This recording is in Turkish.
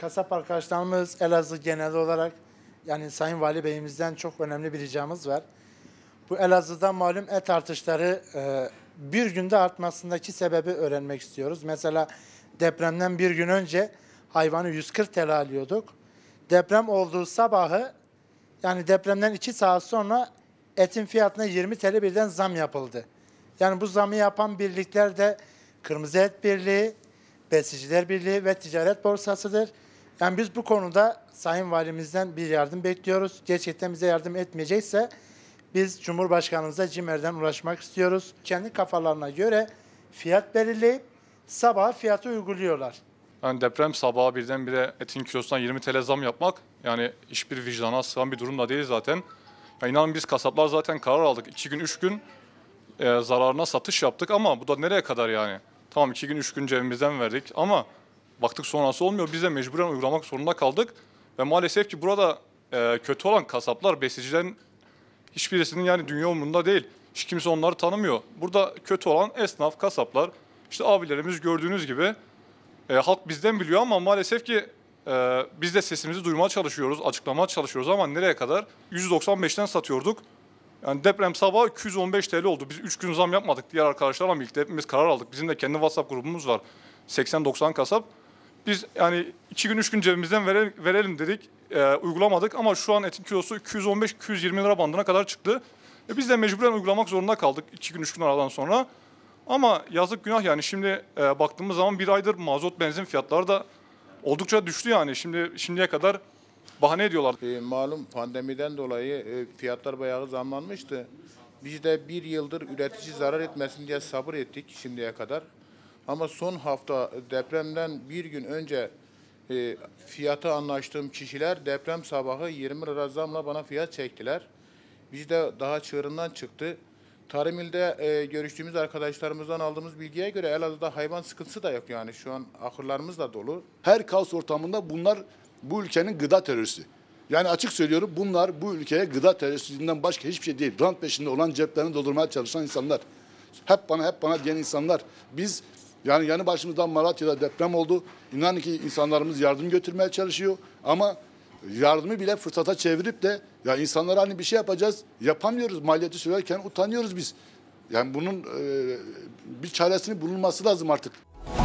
kasap arkadaşlarımız Elazığ genel olarak yani Sayın Vali Bey'imizden çok önemli bir ricamız var. Bu Elazığ'da malum et artışları e, bir günde artmasındaki sebebi öğrenmek istiyoruz. Mesela depremden bir gün önce hayvanı 140 TL alıyorduk. Deprem olduğu sabahı yani depremden iki saat sonra etin fiyatına 20 TL birden zam yapıldı. Yani bu zamı yapan birlikler de Kırmızı Et Birliği, Besiciler Birliği ve Ticaret Borsası'dır. Yani biz bu konuda Sayın Valimizden bir yardım bekliyoruz. Gerçekten bize yardım etmeyecekse biz Cumhurbaşkanımıza CİMER'den ulaşmak istiyoruz. Kendi kafalarına göre fiyat belirleyip sabah fiyatı uyguluyorlar. Yani deprem sabahı birdenbire etin kilosundan 20 TL zam yapmak yani hiçbir vicdana sığan bir durumda değil zaten. Ya inanın biz kasaplar zaten karar aldık. 2 gün 3 gün e, zararına satış yaptık ama bu da nereye kadar yani? Tamam 2 gün 3 gün cebimizden verdik ama baktık sonrası olmuyor. Biz de mecburen uygulamak zorunda kaldık. Ve maalesef ki burada e, kötü olan kasaplar besicilerin hiçbirisinin yani dünya umurunda değil. Hiç kimse onları tanımıyor. Burada kötü olan esnaf, kasaplar, İşte abilerimiz gördüğünüz gibi e, halk bizden biliyor ama maalesef ki e, biz de sesimizi duymaya çalışıyoruz, açıklamaya çalışıyoruz ama nereye kadar? 195'ten satıyorduk. Yani deprem sabahı 215 TL oldu. Biz 3 gün zam yapmadık diğer arkadaşlarla birlikte hepimiz karar aldık. Bizim de kendi WhatsApp grubumuz var. 80-90 kasap. Biz yani iki gün üç gün cebimizden verelim, verelim dedik. E, uygulamadık ama şu an etin kilosu 215-220 lira bandına kadar çıktı. E, biz de mecburen uygulamak zorunda kaldık iki gün üç gün aradan sonra. Ama yazık günah yani şimdi e, baktığımız zaman bir aydır mazot benzin fiyatları da oldukça düştü yani. Şimdi şimdiye kadar bahane ediyorlar. E, malum pandemiden dolayı e, fiyatlar bayağı zamlanmıştı. Biz de bir yıldır üretici zarar etmesin diye sabır ettik şimdiye kadar. Ama son hafta depremden bir gün önce e, fiyatı anlaştığım kişiler deprem sabahı 20 lira zamla bana fiyat çektiler. Biz de daha çığırından çıktı. Tarım ilde e, görüştüğümüz arkadaşlarımızdan aldığımız bilgiye göre Elazığ'da hayvan sıkıntısı da yok yani şu an ahırlarımız da dolu. Her kaos ortamında bunlar bu ülkenin gıda teröristi. Yani açık söylüyorum bunlar bu ülkeye gıda teröristinden başka hiçbir şey değil. Rant peşinde olan ceplerini doldurmaya çalışan insanlar. Hep bana hep bana diyen insanlar. Biz yani yanı başımızdan Malatya'da deprem oldu. İnan ki insanlarımız yardım götürmeye çalışıyor ama yardımı bile fırsata çevirip de ya insanlara hani bir şey yapacağız yapamıyoruz maliyeti söylerken utanıyoruz biz. Yani bunun e, bir çaresini bulunması lazım artık.